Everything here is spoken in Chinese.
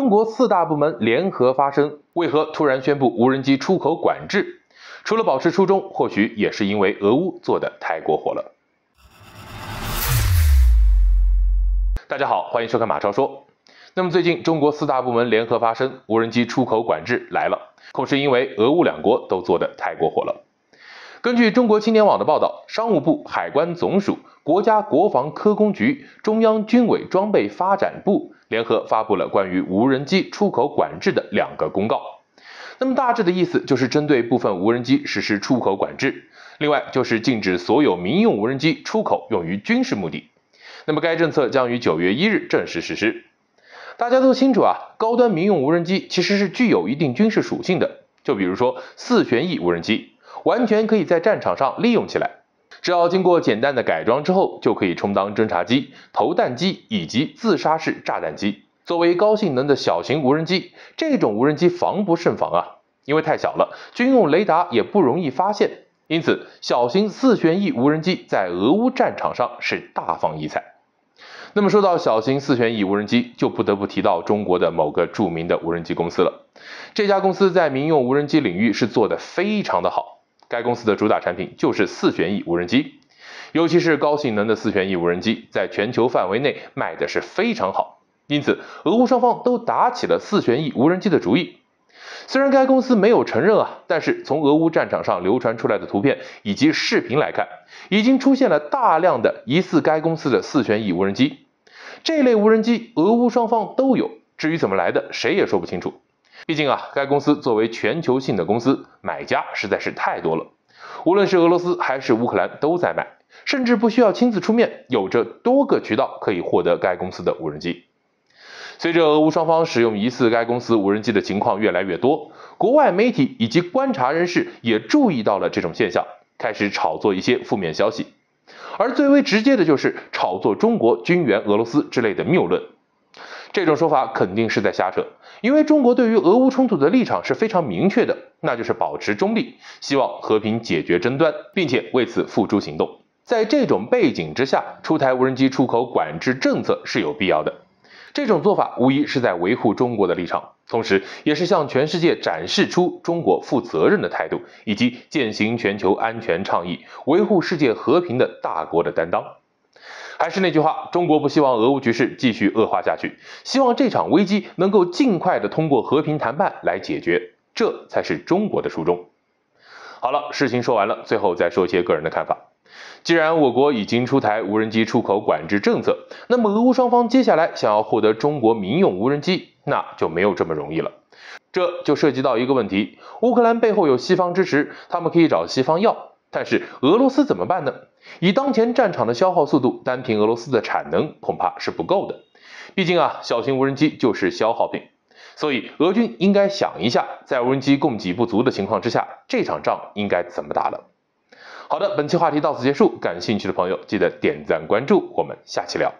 中国四大部门联合发声，为何突然宣布无人机出口管制？除了保持初衷，或许也是因为俄乌做的太过火了。大家好，欢迎收看马超说。那么最近中国四大部门联合发声，无人机出口管制来了，恐是因为俄乌两国都做的太过火了。根据中国青年网的报道，商务部、海关总署、国家国防科工局、中央军委装备发展部联合发布了关于无人机出口管制的两个公告。那么大致的意思就是针对部分无人机实施出口管制，另外就是禁止所有民用无人机出口用于军事目的。那么该政策将于九月一日正式实施。大家都清楚啊，高端民用无人机其实是具有一定军事属性的，就比如说四旋翼无人机。完全可以在战场上利用起来，只要经过简单的改装之后，就可以充当侦察机、投弹机以及自杀式炸弹机。作为高性能的小型无人机，这种无人机防不胜防啊，因为太小了，军用雷达也不容易发现。因此，小型四旋翼无人机在俄乌战场上是大放异彩。那么说到小型四旋翼无人机，就不得不提到中国的某个著名的无人机公司了。这家公司在民用无人机领域是做得非常的好。该公司的主打产品就是四旋翼无人机，尤其是高性能的四旋翼无人机，在全球范围内卖的是非常好。因此，俄乌双方都打起了四旋翼无人机的主意。虽然该公司没有承认啊，但是从俄乌战场上流传出来的图片以及视频来看，已经出现了大量的疑似该公司的四旋翼无人机。这类无人机，俄乌双方都有，至于怎么来的，谁也说不清楚。毕竟啊，该公司作为全球性的公司，买家实在是太多了。无论是俄罗斯还是乌克兰都在买，甚至不需要亲自出面，有着多个渠道可以获得该公司的无人机。随着俄乌双方使用疑似该公司无人机的情况越来越多，国外媒体以及观察人士也注意到了这种现象，开始炒作一些负面消息。而最为直接的就是炒作中国军援俄罗斯之类的谬论。这种说法肯定是在瞎扯，因为中国对于俄乌冲突的立场是非常明确的，那就是保持中立，希望和平解决争端，并且为此付诸行动。在这种背景之下，出台无人机出口管制政策是有必要的。这种做法无疑是在维护中国的立场，同时也是向全世界展示出中国负责任的态度，以及践行全球安全倡议、维护世界和平的大国的担当。还是那句话，中国不希望俄乌局势继续恶化下去，希望这场危机能够尽快的通过和平谈判来解决，这才是中国的初衷。好了，事情说完了，最后再说些个人的看法。既然我国已经出台无人机出口管制政策，那么俄乌双方接下来想要获得中国民用无人机，那就没有这么容易了。这就涉及到一个问题，乌克兰背后有西方支持，他们可以找西方要。但是俄罗斯怎么办呢？以当前战场的消耗速度，单凭俄罗斯的产能恐怕是不够的。毕竟啊，小型无人机就是消耗品，所以俄军应该想一下，在无人机供给不足的情况之下，这场仗应该怎么打了。好的，本期话题到此结束，感兴趣的朋友记得点赞关注，我们下期聊。